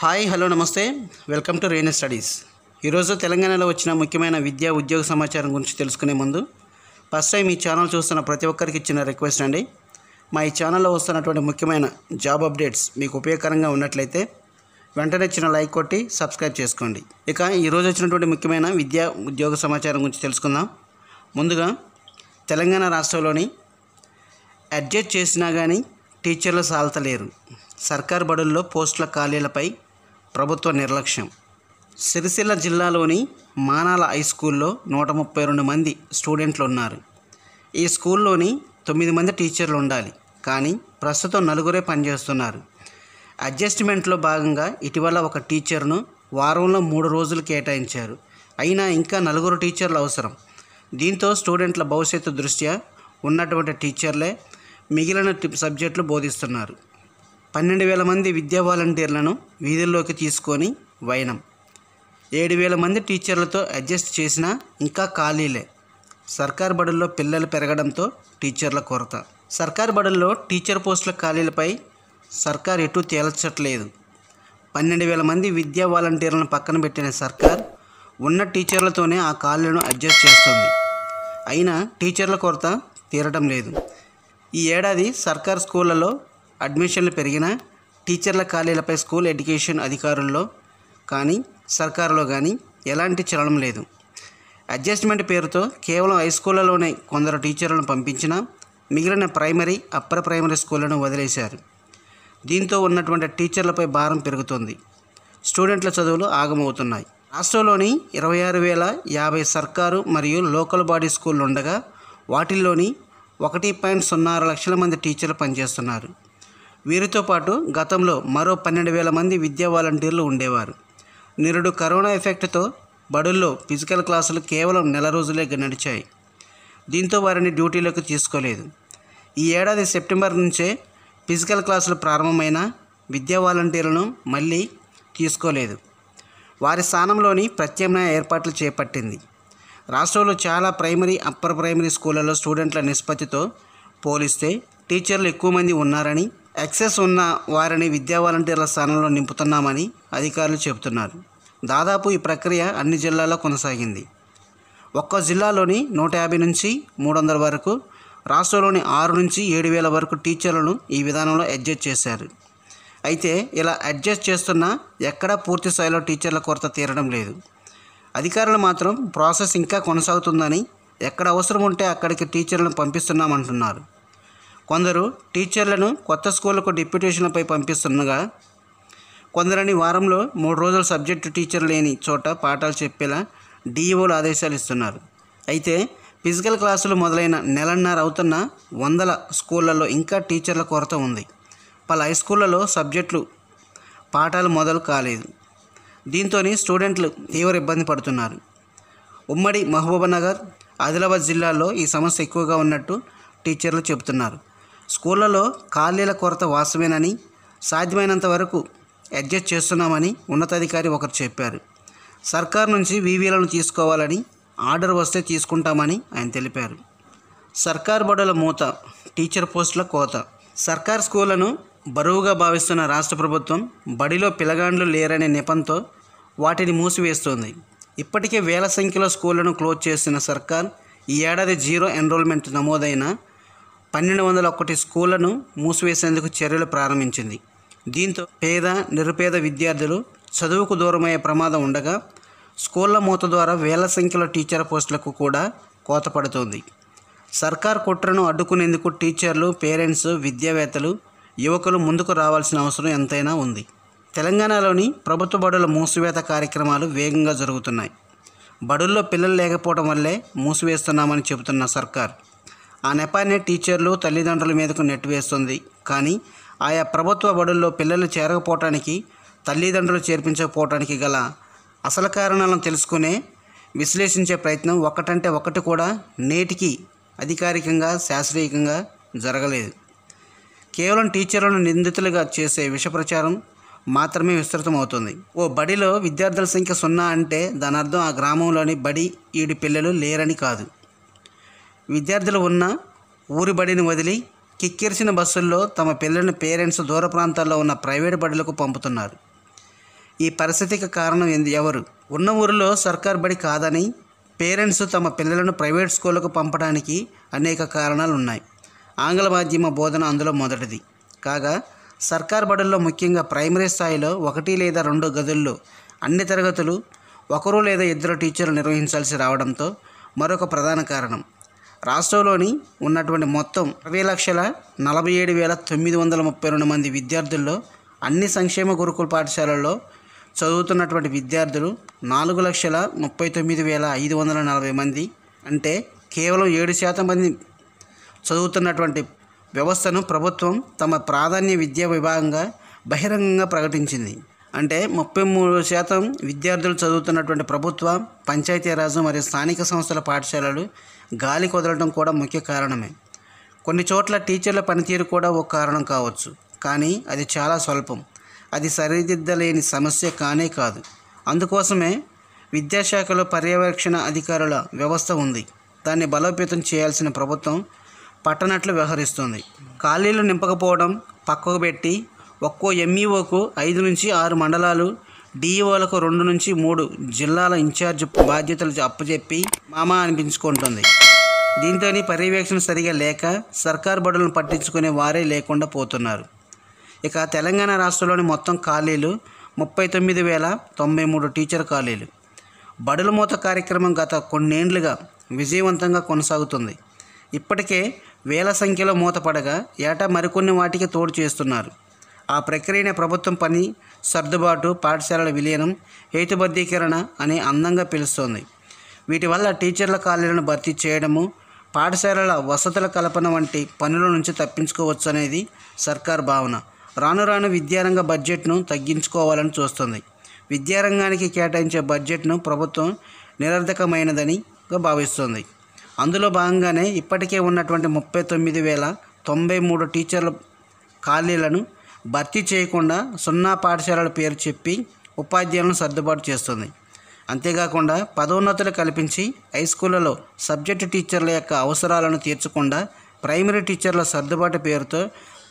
hi hello నమస్తే welcome to Reni studies ఈరోజు తెలంగాణలో వచ్చిన ముఖ్యమైన విద్యా ఉద్యోగ సమాచారం గురించి తెలుసుకునే ముందు ఫస్ట్ టైం ఈ ఛానల్ చూస్తున్న ప్రతి ఒక్కరికి ఇచ్చిన రిక్వెస్ట్ అండి మా ఈ ఛానల్లో వస్తున్నటువంటి ముఖ్యమైన జాబ్ అప్డేట్స్ మీకు ఉపయోగకరంగా ఉన్నట్లయితే వెంటనే చిన్న లైక్ కొట్టి సబ్స్క్రైబ్ చేసుకోండి ఇక ఈరోజు వచ్చినటువంటి ముఖ్యమైన విద్యా ఉద్యోగ సమాచారం గురించి తెలుసుకుందాం ముందుగా తెలంగాణ రాష్ట్రంలోని అడ్జస్ట్ చేసినా కానీ టీచర్లు సాలతలేరు సర్కార్ బడుల్లో పోస్టుల ఖాళీలపై ప్రభుత్వ నిర్లక్ష్యం సిరిసిల్ల జిల్లాలోని మానాల హై స్కూల్లో నూట ముప్పై రెండు మంది స్టూడెంట్లు ఉన్నారు ఈ స్కూల్లోని తొమ్మిది మంది టీచర్లు ఉండాలి కానీ ప్రస్తుతం నలుగురే పనిచేస్తున్నారు అడ్జస్ట్మెంట్లో భాగంగా ఇటీవల ఒక టీచర్ను వారంలో మూడు రోజులు కేటాయించారు అయినా ఇంకా నలుగురు టీచర్లు అవసరం దీంతో స్టూడెంట్ల భవిష్యత్తు దృష్ట్యా ఉన్నటువంటి టీచర్లే మిగిలిన సబ్జెక్టులు బోధిస్తున్నారు పన్నెండు వేల మంది విద్యా వాలంటీర్లను వీధుల్లోకి తీసుకొని వైనం ఏడు వేల మంది టీచర్లతో అడ్జస్ట్ చేసినా ఇంకా ఖాళీలే సర్కార్ బడుల్లో పిల్లలు పెరగడంతో టీచర్ల కొరత సర్కార్ బడుల్లో టీచర్ పోస్టుల ఖాళీలపై సర్కార్ ఎటు తేల్చట్లేదు పన్నెండు వేల మంది విద్యా వాలంటీర్లను పక్కన పెట్టిన సర్కార్ ఉన్న టీచర్లతోనే ఆ ఖాళీలను అడ్జస్ట్ చేస్తుంది అయినా టీచర్ల కొరత తీరడం లేదు ఈ ఏడాది సర్కార్ స్కూళ్ళలో అడ్మిషన్లు పెరిగినా టీచర్ల ఖాళీలపై స్కూల్ ఎడ్యుకేషన్ అధికారుల్లో కానీ సర్కారులో కానీ ఎలాంటి చలనం లేదు అడ్జస్ట్మెంట్ పేరుతో కేవలం హై స్కూళ్ళలోనే కొందరు టీచర్లను పంపించినా మిగిలిన ప్రైమరీ అప్పర్ ప్రైమరీ స్కూళ్లను వదిలేశారు దీంతో ఉన్నటువంటి టీచర్లపై భారం పెరుగుతుంది స్టూడెంట్ల చదువులు ఆగమవుతున్నాయి రాష్ట్రంలోని ఇరవై ఆరు వేల యాభై సర్కారు మరియు లోకల్ బాడీ స్కూళ్ళు ఉండగా వాటిల్లోని ఒకటి పాయింట్ సున్నా లక్షల మంది టీచర్లు పనిచేస్తున్నారు వీరితో పాటు గతంలో మరో పన్నెండు వేల మంది విద్యా వాలంటీర్లు ఉండేవారు నిరుడు కరోనా ఎఫెక్ట్తో బడుల్లో ఫిజికల్ క్లాసులు కేవలం నెల రోజులే నడిచాయి దీంతో వారిని డ్యూటీలోకి తీసుకోలేదు ఈ ఏడాది సెప్టెంబర్ నుంచే ఫిజికల్ క్లాసులు ప్రారంభమైన విద్యా వాలంటీర్లను మళ్ళీ తీసుకోలేదు వారి స్థానంలోని ప్రత్యామ్నాయ ఏర్పాట్లు చేపట్టింది రాష్ట్రంలో చాలా ప్రైమరీ అప్పర్ ప్రైమరీ స్కూళ్ళలో స్టూడెంట్ల నిష్పత్తితో పోలిస్తే టీచర్లు ఎక్కువ మంది ఉన్నారని ఎక్సెస్ ఉన్న వారిని విద్యా వాలంటీర్ల స్థానంలో నింపుతున్నామని అధికారులు చెబుతున్నారు దాదాపు ఈ ప్రక్రియ అన్ని జిల్లాల్లో కొనసాగింది ఒక్కో జిల్లాలోని నూట యాభై నుంచి మూడు వందల వరకు రాష్ట్రంలోని ఆరు నుంచి ఏడు వేల వరకు టీచర్లను ఈ విధానంలో అడ్జస్ట్ చేశారు అయితే ఇలా అడ్జస్ట్ చేస్తున్నా ఎక్కడా పూర్తి స్థాయిలో టీచర్ల కొరత తీరడం లేదు అధికారులు మాత్రం ప్రాసెస్ ఇంకా కొనసాగుతుందని ఎక్కడ అవసరం ఉంటే అక్కడికి టీచర్లను పంపిస్తున్నామంటున్నారు కొందరు టీచర్లను కొత్త స్కూళ్లకు డిప్యూటేషన్లపై పంపిస్తుండగా కొందరని వారంలో మూడు రోజులు సబ్జెక్టు టీచర్ లేని చోట పాఠాలు చెప్పేలా డిఈఓలు ఆదేశాలు ఇస్తున్నారు అయితే ఫిజికల్ క్లాసులు మొదలైన నెలన్నర అవుతున్న వందల స్కూళ్ళల్లో ఇంకా టీచర్ల కొరత ఉంది పలు హై స్కూళ్ళలో సబ్జెక్టులు పాఠాలు మొదలు కాలేదు దీంతో స్టూడెంట్లు తీవ్ర ఇబ్బంది పడుతున్నారు ఉమ్మడి నగర్ ఆదిలాబాద్ జిల్లాల్లో ఈ సమస్య ఎక్కువగా ఉన్నట్టు టీచర్లు చెబుతున్నారు స్కూళ్ళలో ఖాళీల కొరత వాస్తవేనని సాధ్యమైనంత వరకు అడ్జస్ట్ చేస్తున్నామని ఉన్నతాధికారి ఒకరు చెప్పారు సర్కార్ నుంచి వీవీలను తీసుకోవాలని ఆర్డర్ వస్తే తీసుకుంటామని ఆయన తెలిపారు సర్కార్ బడుల మూత టీచర్ పోస్టుల కోత సర్కార్ స్కూళ్లను బరువుగా భావిస్తున్న రాష్ట్ర ప్రభుత్వం బడిలో పిలగాండ్లు లేరనే నెపంతో వాటిని మూసివేస్తోంది ఇప్పటికే వేల సంఖ్యలో స్కూళ్లను క్లోజ్ చేసిన సర్కార్ ఈ ఏడాది జీరో ఎన్రోల్మెంట్ నమోదైన పన్నెండు వందల ఒకటి స్కూళ్లను మూసివేసేందుకు చర్యలు ప్రారంభించింది దీంతో పేద నిరుపేద విద్యార్థులు చదువుకు దూరమయ్యే ప్రమాదం ఉండగా స్కూళ్ల మూత ద్వారా వేల సంఖ్యలో టీచర్ పోస్టులకు కూడా కోత పడుతుంది సర్కార్ కుట్రను అడ్డుకునేందుకు టీచర్లు పేరెంట్స్ విద్యావేత్తలు యువకులు ముందుకు రావాల్సిన అవసరం ఎంతైనా ఉంది తెలంగాణలోని ప్రభుత్వ బడుల మూసివేత కార్యక్రమాలు వేగంగా జరుగుతున్నాయి బడుల్లో పిల్లలు లేకపోవడం వల్లే మూసివేస్తున్నామని చెబుతున్న సర్కార్ ఆ నెపాన్ని టీచర్లు తల్లిదండ్రుల మీదకు నెట్టివేస్తుంది కానీ ఆయా ప్రభుత్వ బడుల్లో పిల్లలు చేరకపోవటానికి తల్లిదండ్రులు చేర్పించకపోవటానికి గల అసలు కారణాలను తెలుసుకునే విశ్లేషించే ప్రయత్నం ఒకటంటే ఒకటి కూడా నేటికి అధికారికంగా శాస్త్రీయంగా జరగలేదు కేవలం టీచర్లను నిందితులుగా చేసే విషప్రచారం మాత్రమే విస్తృతమవుతుంది ఓ బడిలో విద్యార్థుల సంఖ్య సున్నా అంటే దాని అర్థం ఆ గ్రామంలోని బడి ఈడి పిల్లలు లేరని కాదు విద్యార్థులు ఉన్న ఊరి బడిని వదిలి కిక్కిరిసిన బస్సుల్లో తమ పిల్లలను పేరెంట్స్ దూర ప్రాంతాల్లో ఉన్న ప్రైవేట్ బడులకు పంపుతున్నారు ఈ పరిస్థితికి కారణం ఎవరు ఉన్న ఊరిలో సర్కార్ బడి కాదని పేరెంట్స్ తమ పిల్లలను ప్రైవేట్ స్కూళ్ళకు పంపడానికి అనేక కారణాలు ఉన్నాయి ఆంగ్ల మాధ్యమ బోధన అందులో మొదటిది కాగా సర్కార్ బడుల్లో ముఖ్యంగా ప్రైమరీ స్థాయిలో ఒకటి లేదా రెండు గదుల్లో అన్ని తరగతులు ఒకరు లేదా ఇద్దరు టీచర్లు నిర్వహించాల్సి రావడంతో మరొక ప్రధాన కారణం రాష్ట్రంలోని ఉన్నటువంటి మొత్తం అరవై లక్షల నలభై ఏడు వేల తొమ్మిది వందల ముప్పై రెండు మంది విద్యార్థుల్లో అన్ని సంక్షేమ గురుకుల పాఠశాలల్లో చదువుతున్నటువంటి విద్యార్థులు నాలుగు లక్షల ముప్పై తొమ్మిది వేల ఐదు వందల నలభై మంది అంటే కేవలం ఏడు శాతం మంది చదువుతున్నటువంటి వ్యవస్థను ప్రభుత్వం తమ ప్రాధాన్య విద్యా విభాగంగా బహిరంగంగా ప్రకటించింది అంటే ముప్పై మూడు శాతం విద్యార్థులు చదువుతున్నటువంటి ప్రభుత్వ పంచాయతీరాజ్ మరియు స్థానిక సంస్థల పాఠశాలలు గాలి కుదరడం కూడా ముఖ్య కారణమే కొన్ని చోట్ల టీచర్ల పనితీరు కూడా ఒక కారణం కావచ్చు కానీ అది చాలా స్వల్పం అది సరిదిద్దలేని సమస్య కానే కాదు అందుకోసమే విద్యాశాఖలో పర్యవేక్షణ అధికారుల వ్యవస్థ ఉంది దాన్ని బలోపేతం చేయాల్సిన ప్రభుత్వం పట్టనట్లు వ్యవహరిస్తుంది ఖాళీలు నింపకపోవడం పక్కకు పెట్టి ఒక్కో ఎంఈఓకు e ఐదు నుంచి ఆరు మండలాలు డిఈఓలకు రెండు నుంచి మూడు జిల్లాల ఇన్ఛార్జ్ బాధ్యతలు అప్పచెప్పి మామా అనిపించుకుంటుంది దీంతో పర్యవేక్షణ సరిగా లేక సర్కార్ బడులను పట్టించుకునే వారే లేకుండా పోతున్నారు ఇక తెలంగాణ రాష్ట్రంలోని మొత్తం ఖాళీలు ముప్పై తొమ్మిది వేల తొంభై మూడు టీచర్ ఖాళీలు బడుల మూత కార్యక్రమం గత కొన్నేండ్లుగా విజయవంతంగా కొనసాగుతుంది ఇప్పటికే వేల సంఖ్యలో మూతపడగా ఏటా మరికొన్ని వాటికి తోడు చేస్తున్నారు ఆ ప్రక్రియనే ప్రభుత్వం పని సర్దుబాటు పాఠశాలల విలీనం హేతుబద్ధీకరణ అని అందంగా పిలుస్తోంది వీటి వల్ల టీచర్ల ఖాళీలను భర్తీ చేయడము పాఠశాలల వసతుల కల్పన వంటి పనుల నుంచి తప్పించుకోవచ్చు అనేది సర్కార్ భావన రాను రాను విద్యారంగ బడ్జెట్ను తగ్గించుకోవాలని చూస్తుంది విద్యారంగానికి కేటాయించే బడ్జెట్ను ప్రభుత్వం నిరర్ధకమైనదనిగా భావిస్తుంది అందులో భాగంగానే ఇప్పటికే ఉన్నటువంటి ముప్పై తొమ్మిది వేల తొంభై మూడు టీచర్ల ఖాళీలను భర్తీ చేయకుండా సున్నా పాఠశాలల పేరు చెప్పి ఉపాధ్యాయులను సర్దుబాటు చేస్తుంది అంతేకాకుండా పదోన్నతులు కల్పించి హై స్కూళ్ళలో సబ్జెక్టు టీచర్ల యొక్క అవసరాలను తీర్చకుండా ప్రైమరీ టీచర్ల సర్దుబాటు పేరుతో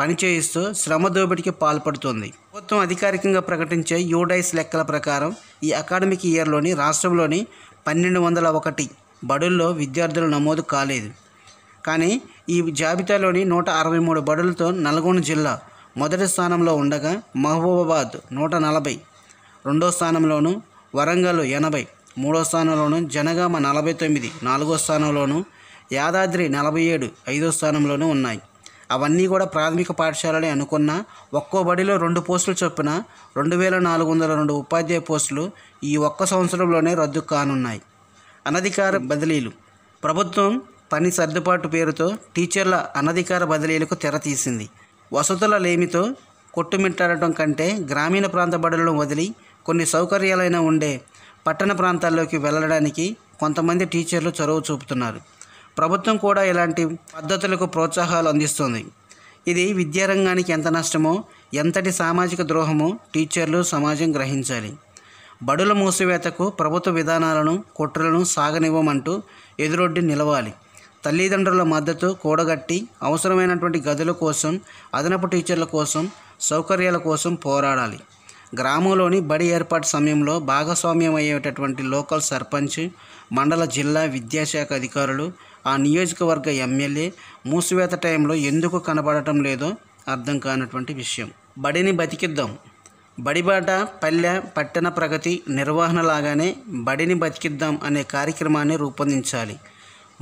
పనిచేయిస్తూ శ్రమ దోపిడీకి పాల్పడుతుంది ప్రభుత్వం అధికారికంగా ప్రకటించే యూడైస్ లెక్కల ప్రకారం ఈ అకాడమిక్ ఇయర్లోని రాష్ట్రంలోని పన్నెండు వందల ఒకటి బడుల్లో విద్యార్థులు నమోదు కాలేదు కానీ ఈ జాబితాలోని నూట అరవై మూడు బడులతో నల్గొండ జిల్లా మొదటి స్థానంలో ఉండగా మహబూబాబాద్ నూట నలభై రెండో స్థానంలోను వరంగల్ ఎనభై మూడో స్థానంలోను జనగామ నలభై తొమ్మిది నాలుగో స్థానంలోను యాదాద్రి నలభై ఏడు ఐదో స్థానంలోనూ ఉన్నాయి అవన్నీ కూడా ప్రాథమిక పాఠశాలని అనుకున్న ఒక్కో బడిలో రెండు పోస్టులు చొప్పున రెండు వేల నాలుగు వందల రెండు ఉపాధ్యాయ పోస్టులు ఈ ఒక్క సంవత్సరంలోనే రద్దు కానున్నాయి అనధికార బదిలీలు ప్రభుత్వం పని సర్దుబాటు పేరుతో టీచర్ల అనధికార బదిలీలకు తెర తీసింది వసతుల లేమితో కొట్టుమిట్టాడటం కంటే గ్రామీణ ప్రాంత బడులను వదిలి కొన్ని సౌకర్యాలైన ఉండే పట్టణ ప్రాంతాల్లోకి వెళ్ళడానికి కొంతమంది టీచర్లు చొరవ చూపుతున్నారు ప్రభుత్వం కూడా ఇలాంటి పద్ధతులకు ప్రోత్సాహాలు అందిస్తుంది ఇది విద్యారంగానికి ఎంత నష్టమో ఎంతటి సామాజిక ద్రోహమో టీచర్లు సమాజం గ్రహించాలి బడుల మూసివేతకు ప్రభుత్వ విధానాలను కుట్రలను సాగనివ్వమంటూ ఎదురొడ్డి నిలవాలి తల్లిదండ్రుల మద్దతు కూడగట్టి అవసరమైనటువంటి గదుల కోసం అదనపు టీచర్ల కోసం సౌకర్యాల కోసం పోరాడాలి గ్రామంలోని బడి ఏర్పాటు సమయంలో భాగస్వామ్యం అయ్యేటటువంటి లోకల్ సర్పంచ్ మండల జిల్లా విద్యాశాఖ అధికారులు ఆ నియోజకవర్గ ఎమ్మెల్యే మూసివేత టైంలో ఎందుకు కనబడటం లేదో అర్థం కానటువంటి విషయం బడిని బతికిద్దాం బడిబాట పల్లె పట్టణ ప్రగతి నిర్వహణ లాగానే బడిని బతికిద్దాం అనే కార్యక్రమాన్ని రూపొందించాలి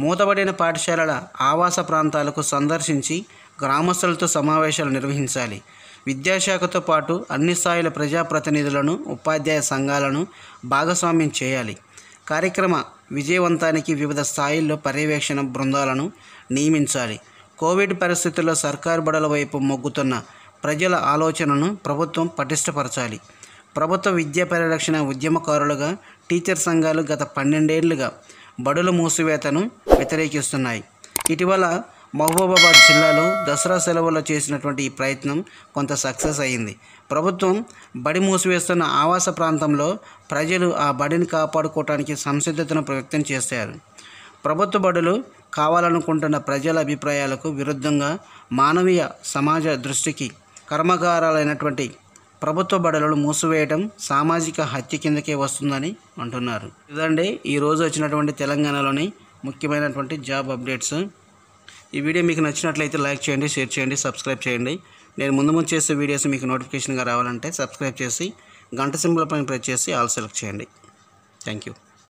మూతబడిన పాఠశాలల ఆవాస ప్రాంతాలకు సందర్శించి గ్రామస్తులతో సమావేశాలు నిర్వహించాలి విద్యాశాఖతో పాటు అన్ని స్థాయిల ప్రజాప్రతినిధులను ఉపాధ్యాయ సంఘాలను భాగస్వామ్యం చేయాలి కార్యక్రమ విజయవంతానికి వివిధ స్థాయిల్లో పర్యవేక్షణ బృందాలను నియమించాలి కోవిడ్ పరిస్థితుల్లో సర్కారు బడల వైపు మొగ్గుతున్న ప్రజల ఆలోచనను ప్రభుత్వం పటిష్టపరచాలి ప్రభుత్వ విద్యా పరిరక్షణ ఉద్యమకారులుగా టీచర్ సంఘాలు గత పన్నెండేళ్లుగా బడుల మూసివేతను వ్యతిరేకిస్తున్నాయి ఇటీవల మహబూబాబాద్ జిల్లాలో దసరా సెలవుల్లో చేసినటువంటి ఈ ప్రయత్నం కొంత సక్సెస్ అయింది ప్రభుత్వం బడి మూసివేస్తున్న ఆవాస ప్రాంతంలో ప్రజలు ఆ బడిని కాపాడుకోవటానికి సంసిద్ధతను వ్యక్తం చేశారు ప్రభుత్వ బడులు కావాలనుకుంటున్న ప్రజల అభిప్రాయాలకు విరుద్ధంగా మానవీయ సమాజ దృష్టికి కర్మాగారాలైనటువంటి ప్రభుత్వ బడలను మూసివేయడం సామాజిక హత్య కిందకే వస్తుందని అంటున్నారు ఇదండి ఈరోజు వచ్చినటువంటి తెలంగాణలోని ముఖ్యమైనటువంటి జాబ్ అప్డేట్స్ ఈ వీడియో మీకు నచ్చినట్లయితే లైక్ చేయండి షేర్ చేయండి సబ్స్క్రైబ్ చేయండి నేను ముందు ముందు చేసే వీడియోస్ మీకు నోటిఫికేషన్గా రావాలంటే సబ్స్క్రైబ్ చేసి గంట సింబల్ పైన ప్రెస్ చేసి ఆల్ సెలెక్ట్ చేయండి థ్యాంక్ యూ